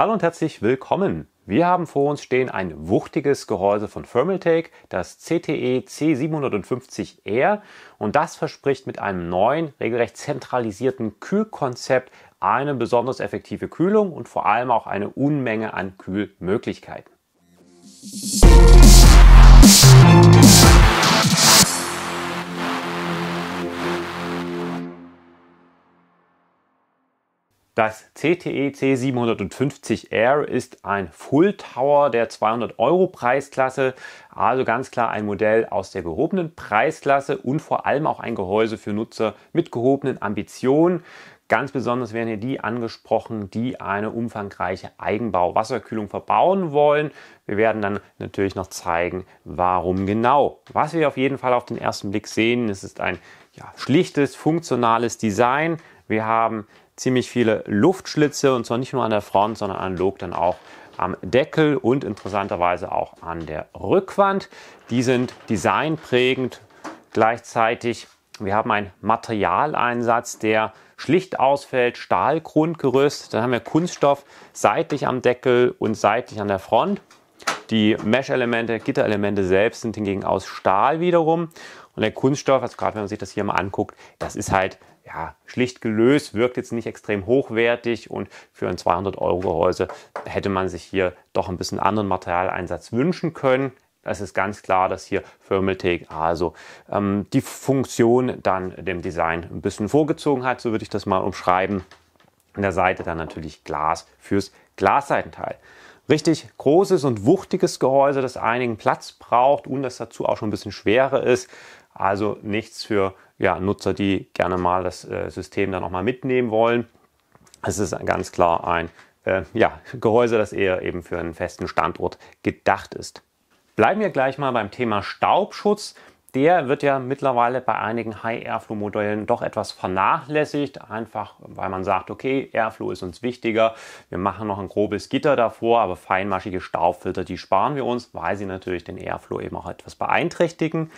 Hallo und herzlich willkommen. Wir haben vor uns stehen ein wuchtiges Gehäuse von Thermaltake, das CTE C750R und das verspricht mit einem neuen, regelrecht zentralisierten Kühlkonzept eine besonders effektive Kühlung und vor allem auch eine Unmenge an Kühlmöglichkeiten. Das CTE C750R ist ein Full Tower der 200 Euro Preisklasse, also ganz klar ein Modell aus der gehobenen Preisklasse und vor allem auch ein Gehäuse für Nutzer mit gehobenen Ambitionen. Ganz besonders werden hier die angesprochen, die eine umfangreiche Eigenbau-Wasserkühlung verbauen wollen. Wir werden dann natürlich noch zeigen, warum genau. Was wir auf jeden Fall auf den ersten Blick sehen, es ist ein ja, schlichtes, funktionales Design. Wir haben ziemlich viele Luftschlitze und zwar nicht nur an der Front, sondern analog dann auch am Deckel und interessanterweise auch an der Rückwand. Die sind designprägend. Gleichzeitig, wir haben einen Materialeinsatz, der schlicht ausfällt, Stahlgrundgerüst, dann haben wir Kunststoff seitlich am Deckel und seitlich an der Front. Die Mesh-Elemente, Gitterelemente selbst sind hingegen aus Stahl wiederum und der Kunststoff, also gerade wenn man sich das hier mal anguckt, das ist halt ja, schlicht gelöst, wirkt jetzt nicht extrem hochwertig und für ein 200-Euro-Gehäuse hätte man sich hier doch ein bisschen anderen Materialeinsatz wünschen können. Es ist ganz klar, dass hier Thermaltake also ähm, die Funktion dann dem Design ein bisschen vorgezogen hat, so würde ich das mal umschreiben. An der Seite dann natürlich Glas fürs Glasseitenteil. Richtig großes und wuchtiges Gehäuse, das einigen Platz braucht und das dazu auch schon ein bisschen schwerer ist. Also nichts für ja, Nutzer, die gerne mal das äh, System dann nochmal mitnehmen wollen. Es ist ganz klar ein äh, ja, Gehäuse, das eher eben für einen festen Standort gedacht ist. Bleiben wir gleich mal beim Thema Staubschutz. Der wird ja mittlerweile bei einigen High-Airflow-Modellen doch etwas vernachlässigt, einfach weil man sagt, okay, Airflow ist uns wichtiger, wir machen noch ein grobes Gitter davor, aber feinmaschige Staubfilter, die sparen wir uns, weil sie natürlich den Airflow eben auch etwas beeinträchtigen.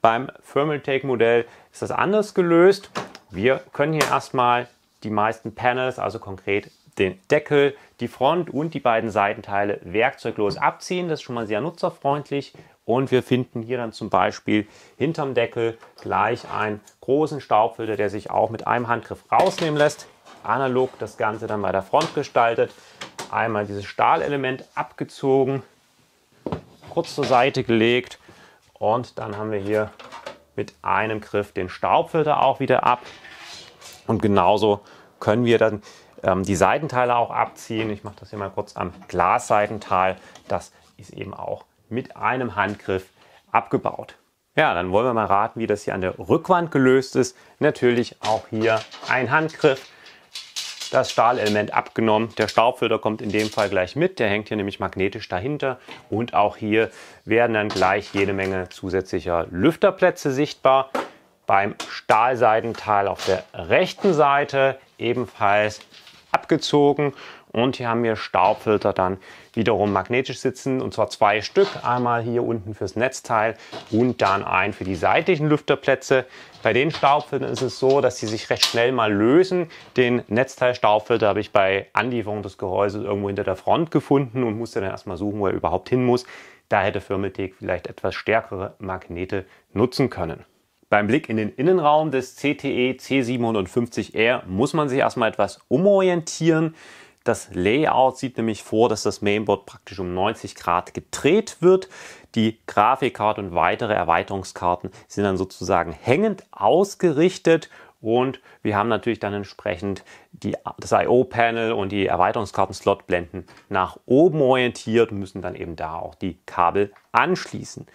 Beim Thermal Modell ist das anders gelöst. Wir können hier erstmal die meisten Panels, also konkret den Deckel, die Front und die beiden Seitenteile werkzeuglos abziehen. Das ist schon mal sehr nutzerfreundlich. Und wir finden hier dann zum Beispiel hinterm Deckel gleich einen großen Staubfilter, der sich auch mit einem Handgriff rausnehmen lässt. Analog das Ganze dann bei der Front gestaltet. Einmal dieses Stahlelement abgezogen, kurz zur Seite gelegt und dann haben wir hier mit einem Griff den Staubfilter auch wieder ab. Und genauso können wir dann ähm, die Seitenteile auch abziehen. Ich mache das hier mal kurz am Glasseitenteil. Das ist eben auch mit einem Handgriff abgebaut. Ja, dann wollen wir mal raten, wie das hier an der Rückwand gelöst ist. Natürlich auch hier ein Handgriff das Stahlelement abgenommen. Der Staubfilter kommt in dem Fall gleich mit. Der hängt hier nämlich magnetisch dahinter. Und auch hier werden dann gleich jede Menge zusätzlicher Lüfterplätze sichtbar. Beim Stahlseitenteil auf der rechten Seite ebenfalls abgezogen. Und hier haben wir Staubfilter dann wiederum magnetisch sitzen und zwar zwei Stück. Einmal hier unten fürs Netzteil und dann ein für die seitlichen Lüfterplätze. Bei den Staubfiltern ist es so, dass sie sich recht schnell mal lösen. Den Netzteil-Staubfilter habe ich bei Anlieferung des Gehäuses irgendwo hinter der Front gefunden und musste dann erstmal suchen, wo er überhaupt hin muss. Da hätte Firmeltec vielleicht etwas stärkere Magnete nutzen können. Beim Blick in den Innenraum des CTE c 750 e r muss man sich erstmal etwas umorientieren. Das Layout sieht nämlich vor, dass das Mainboard praktisch um 90 Grad gedreht wird. Die Grafikkarte und weitere Erweiterungskarten sind dann sozusagen hängend ausgerichtet und wir haben natürlich dann entsprechend die, das I.O.-Panel und die Erweiterungskarten-Slotblenden nach oben orientiert und müssen dann eben da auch die Kabel anschließen.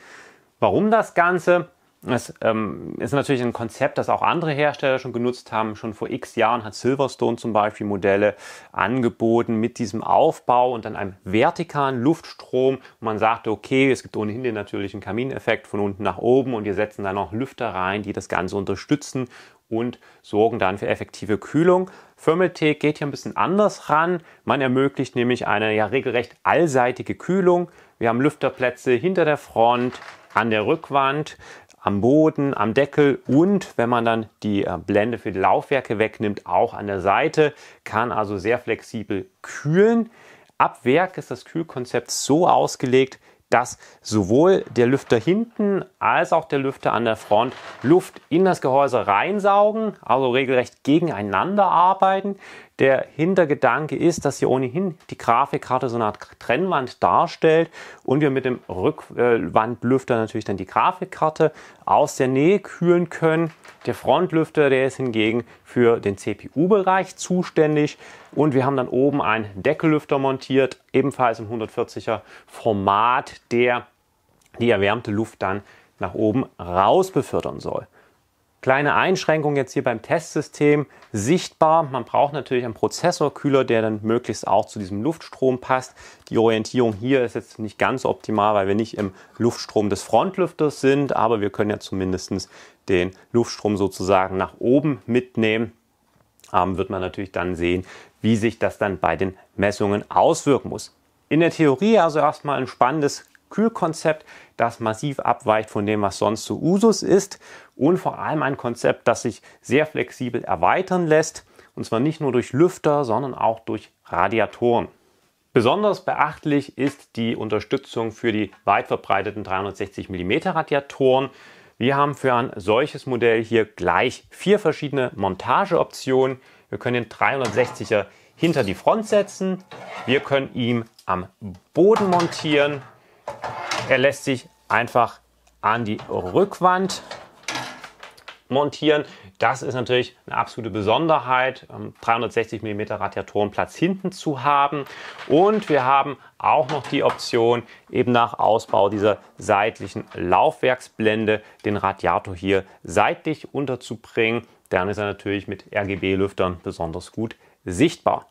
Warum das Ganze? Es ähm, ist natürlich ein Konzept, das auch andere Hersteller schon genutzt haben. Schon vor x Jahren hat Silverstone zum Beispiel Modelle angeboten mit diesem Aufbau und dann einem vertikalen Luftstrom. Und man sagte, okay, es gibt ohnehin den natürlichen Kamineffekt von unten nach oben und wir setzen dann noch Lüfter rein, die das Ganze unterstützen und sorgen dann für effektive Kühlung. Thermaltake geht hier ein bisschen anders ran. Man ermöglicht nämlich eine ja regelrecht allseitige Kühlung. Wir haben Lüfterplätze hinter der Front, an der Rückwand am Boden, am Deckel und wenn man dann die äh, Blende für die Laufwerke wegnimmt, auch an der Seite, kann also sehr flexibel kühlen. Ab Werk ist das Kühlkonzept so ausgelegt, dass sowohl der Lüfter hinten als auch der Lüfter an der Front Luft in das Gehäuse reinsaugen, also regelrecht gegeneinander arbeiten. Der Hintergedanke ist, dass hier ohnehin die Grafikkarte so eine Art Trennwand darstellt und wir mit dem Rückwandlüfter natürlich dann die Grafikkarte aus der Nähe kühlen können. Der Frontlüfter, der ist hingegen für den CPU-Bereich zuständig und wir haben dann oben einen Deckellüfter montiert, ebenfalls im 140er Format, der die erwärmte Luft dann nach oben raus befördern soll. Kleine Einschränkung jetzt hier beim Testsystem sichtbar. Man braucht natürlich einen Prozessorkühler, der dann möglichst auch zu diesem Luftstrom passt. Die Orientierung hier ist jetzt nicht ganz optimal, weil wir nicht im Luftstrom des Frontlüfters sind, aber wir können ja zumindest den Luftstrom sozusagen nach oben mitnehmen. Ähm, wird man natürlich dann sehen, wie sich das dann bei den Messungen auswirken muss. In der Theorie also erstmal ein spannendes Kühlkonzept, das massiv abweicht von dem, was sonst so Usus ist und vor allem ein Konzept, das sich sehr flexibel erweitern lässt und zwar nicht nur durch Lüfter, sondern auch durch Radiatoren. Besonders beachtlich ist die Unterstützung für die weit verbreiteten 360 mm Radiatoren. Wir haben für ein solches Modell hier gleich vier verschiedene Montageoptionen. Wir können den 360er hinter die Front setzen. Wir können ihn am Boden montieren. Er lässt sich einfach an die Rückwand montieren. Das ist natürlich eine absolute Besonderheit, 360 mm Radiatorenplatz hinten zu haben. Und wir haben auch noch die Option, eben nach Ausbau dieser seitlichen Laufwerksblende den Radiator hier seitlich unterzubringen. Dann ist er natürlich mit RGB-Lüftern besonders gut sichtbar.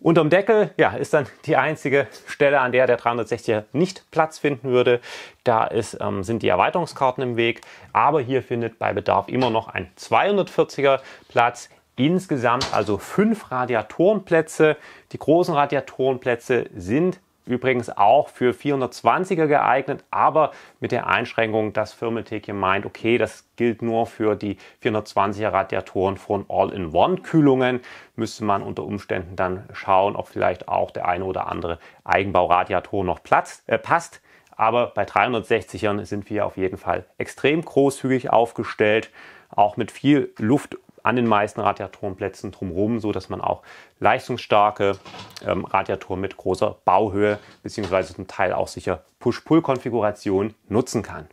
Unterm Deckel ja, ist dann die einzige Stelle, an der der 360er nicht Platz finden würde. Da ist, ähm, sind die Erweiterungskarten im Weg. Aber hier findet bei Bedarf immer noch ein 240er Platz. Insgesamt also fünf Radiatorenplätze. Die großen Radiatorenplätze sind übrigens auch für 420er geeignet, aber mit der Einschränkung, dass Firmeltec hier meint, okay, das gilt nur für die 420er Radiatoren von All-in-One-Kühlungen. Müsste man unter Umständen dann schauen, ob vielleicht auch der eine oder andere Eigenbauradiator noch Platz, äh, passt. Aber bei 360ern sind wir auf jeden Fall extrem großzügig aufgestellt, auch mit viel Luft an den meisten Radiatorenplätzen drumherum, so dass man auch leistungsstarke ähm, Radiatoren mit großer Bauhöhe bzw. zum Teil auch sicher Push-Pull-Konfiguration nutzen kann.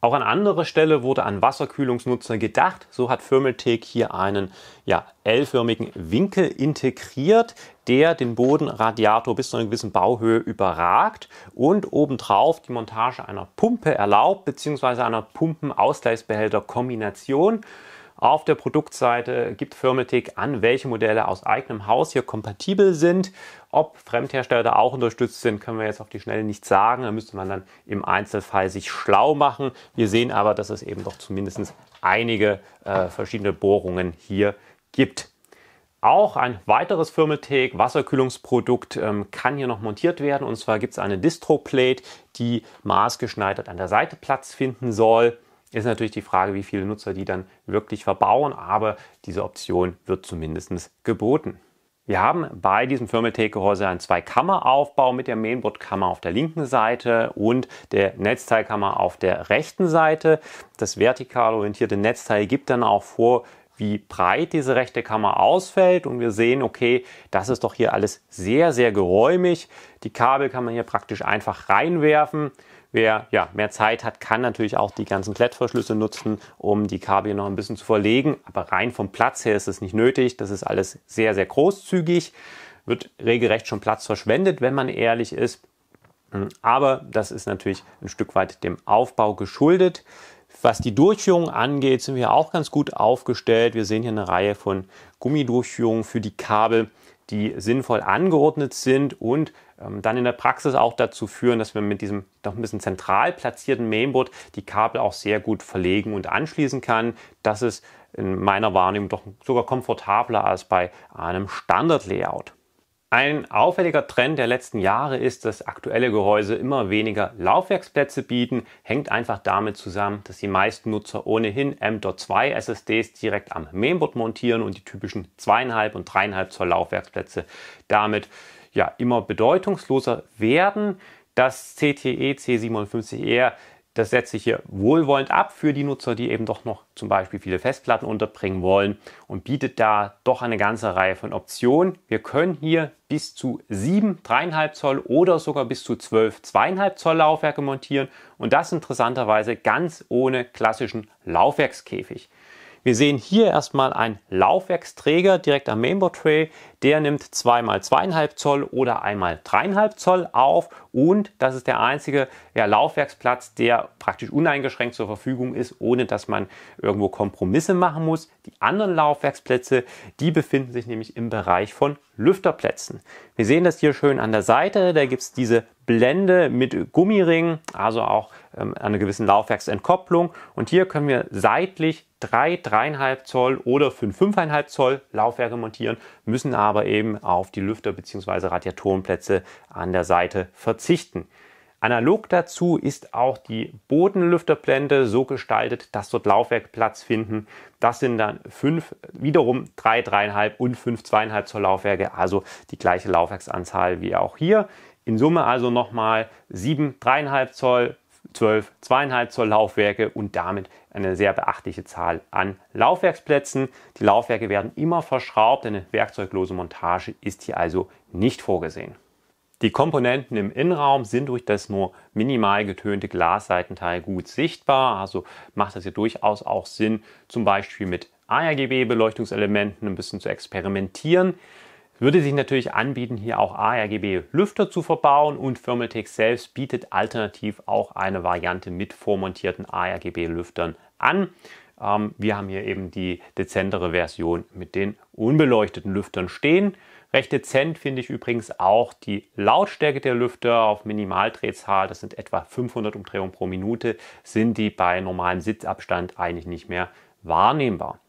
Auch an anderer Stelle wurde an Wasserkühlungsnutzer gedacht. So hat Firmeltec hier einen ja, L-förmigen Winkel integriert, der den Bodenradiator bis zu einer gewissen Bauhöhe überragt und obendrauf die Montage einer Pumpe erlaubt, beziehungsweise einer Pumpenausgleichsbehälterkombination. kombination auf der Produktseite gibt Firmatic an, welche Modelle aus eigenem Haus hier kompatibel sind. Ob Fremdhersteller da auch unterstützt sind, können wir jetzt auf die Schnelle nicht sagen. Da müsste man dann im Einzelfall sich schlau machen. Wir sehen aber, dass es eben doch zumindest einige äh, verschiedene Bohrungen hier gibt. Auch ein weiteres Firmatec Wasserkühlungsprodukt ähm, kann hier noch montiert werden. Und zwar gibt es eine Distroplate, die maßgeschneidert an der Seite Platz finden soll. Ist natürlich die Frage, wie viele Nutzer die dann wirklich verbauen, aber diese Option wird zumindest geboten. Wir haben bei diesem Thermal Gehäuse einen Zwei-Kammer-Aufbau mit der Mainboard-Kammer auf der linken Seite und der Netzteilkammer auf der rechten Seite. Das vertikal orientierte Netzteil gibt dann auch vor, wie breit diese rechte Kammer ausfällt und wir sehen, okay, das ist doch hier alles sehr, sehr geräumig. Die Kabel kann man hier praktisch einfach reinwerfen Wer ja, mehr Zeit hat, kann natürlich auch die ganzen Klettverschlüsse nutzen, um die Kabel noch ein bisschen zu verlegen. Aber rein vom Platz her ist es nicht nötig. Das ist alles sehr, sehr großzügig. Wird regelrecht schon Platz verschwendet, wenn man ehrlich ist. Aber das ist natürlich ein Stück weit dem Aufbau geschuldet. Was die Durchführung angeht, sind wir auch ganz gut aufgestellt. Wir sehen hier eine Reihe von Gummidurchführungen für die Kabel die sinnvoll angeordnet sind und ähm, dann in der Praxis auch dazu führen, dass wir mit diesem noch ein bisschen zentral platzierten Mainboard die Kabel auch sehr gut verlegen und anschließen kann. Das ist in meiner Wahrnehmung doch sogar komfortabler als bei einem Standard-Layout. Ein auffälliger Trend der letzten Jahre ist, dass aktuelle Gehäuse immer weniger Laufwerksplätze bieten. Hängt einfach damit zusammen, dass die meisten Nutzer ohnehin M.2 SSDs direkt am Mainboard montieren und die typischen zweieinhalb und dreieinhalb Zoll Laufwerksplätze damit ja immer bedeutungsloser werden. Das CTE C57R das setze ich hier wohlwollend ab für die Nutzer, die eben doch noch zum Beispiel viele Festplatten unterbringen wollen und bietet da doch eine ganze Reihe von Optionen. Wir können hier bis zu 7, 3,5 Zoll oder sogar bis zu 12, 2,5 Zoll Laufwerke montieren und das interessanterweise ganz ohne klassischen Laufwerkskäfig. Wir sehen hier erstmal einen Laufwerksträger direkt am Mainboard Tray. Der nimmt zweimal zweieinhalb Zoll oder einmal dreieinhalb Zoll auf und das ist der einzige ja, Laufwerksplatz, der praktisch uneingeschränkt zur Verfügung ist, ohne dass man irgendwo Kompromisse machen muss. Die anderen Laufwerksplätze, die befinden sich nämlich im Bereich von Lüfterplätzen. Wir sehen das hier schön an der Seite. Da gibt es diese Blende mit Gummiring, also auch ähm, einer gewissen Laufwerksentkopplung. Und hier können wir seitlich drei, dreieinhalb Zoll oder fünf, fünfeinhalb Zoll Laufwerke montieren, müssen aber eben auf die Lüfter bzw. Radiatorenplätze an der Seite verzichten. Analog dazu ist auch die Bodenlüfterblende so gestaltet, dass dort Laufwerke Platz finden. Das sind dann fünf, wiederum drei, dreieinhalb und fünf, zweieinhalb Zoll Laufwerke, also die gleiche Laufwerksanzahl wie auch hier. In Summe also nochmal 7, 3,5 Zoll, 12, 2,5 Zoll Laufwerke und damit eine sehr beachtliche Zahl an Laufwerksplätzen. Die Laufwerke werden immer verschraubt, eine werkzeuglose Montage ist hier also nicht vorgesehen. Die Komponenten im Innenraum sind durch das nur minimal getönte Glasseitenteil gut sichtbar, also macht das hier durchaus auch Sinn, zum Beispiel mit ARGB-Beleuchtungselementen ein bisschen zu experimentieren. Würde sich natürlich anbieten, hier auch ARGB-Lüfter zu verbauen und Thermaltake selbst bietet alternativ auch eine Variante mit vormontierten ARGB-Lüftern an. Ähm, wir haben hier eben die dezentere Version mit den unbeleuchteten Lüftern stehen. Recht dezent finde ich übrigens auch die Lautstärke der Lüfter auf Minimaldrehzahl, das sind etwa 500 Umdrehungen pro Minute, sind die bei normalem Sitzabstand eigentlich nicht mehr wahrnehmbar.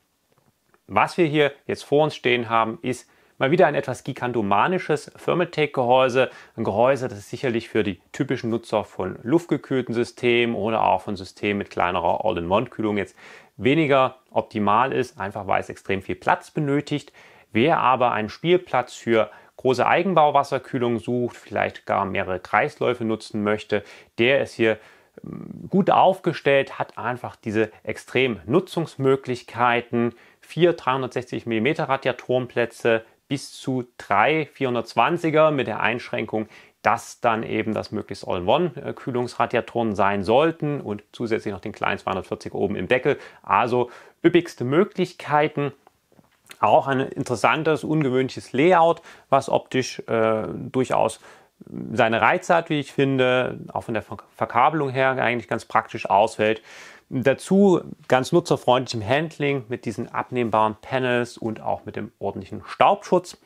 Was wir hier jetzt vor uns stehen haben, ist Mal wieder ein etwas gigantomanisches Thermaltake-Gehäuse. Ein Gehäuse, das sicherlich für die typischen Nutzer von luftgekühlten Systemen oder auch von Systemen mit kleinerer All-in-One-Kühlung jetzt weniger optimal ist, einfach weil es extrem viel Platz benötigt. Wer aber einen Spielplatz für große Eigenbauwasserkühlung sucht, vielleicht gar mehrere Kreisläufe nutzen möchte, der ist hier hm, gut aufgestellt, hat einfach diese extremen Nutzungsmöglichkeiten. Vier 360 mm Radiatorenplätze, bis zu drei 420er mit der Einschränkung, dass dann eben das möglichst All-in-One-Kühlungsradiatoren äh, sein sollten und zusätzlich noch den kleinen 240 oben im Deckel. Also üppigste Möglichkeiten. Auch ein interessantes, ungewöhnliches Layout, was optisch äh, durchaus seine Reize hat, wie ich finde, auch von der Verkabelung her eigentlich ganz praktisch ausfällt. Dazu ganz nutzerfreundlichem Handling mit diesen abnehmbaren Panels und auch mit dem ordentlichen Staubschutz.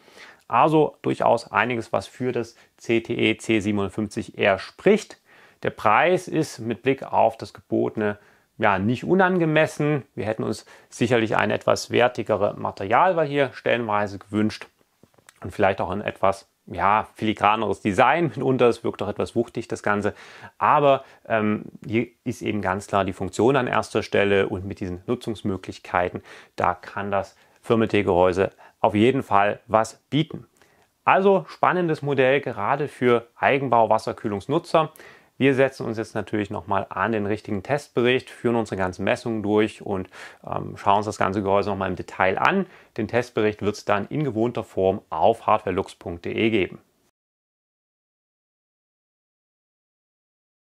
Also durchaus einiges, was für das CTE C57R spricht. Der Preis ist mit Blick auf das gebotene ja, nicht unangemessen. Wir hätten uns sicherlich eine etwas wertigere Materialwahl hier stellenweise gewünscht und vielleicht auch ein etwas ja, filigraneres Design mitunter. Es wirkt doch etwas wuchtig, das Ganze. Aber ähm, hier ist eben ganz klar die Funktion an erster Stelle und mit diesen Nutzungsmöglichkeiten, da kann das firmentee auf jeden Fall was bieten. Also spannendes Modell gerade für Eigenbau-Wasserkühlungsnutzer. Wir setzen uns jetzt natürlich nochmal an den richtigen Testbericht, führen unsere ganzen Messungen durch und ähm, schauen uns das ganze Gehäuse nochmal im Detail an. Den Testbericht wird es dann in gewohnter Form auf hardwarelux.de geben.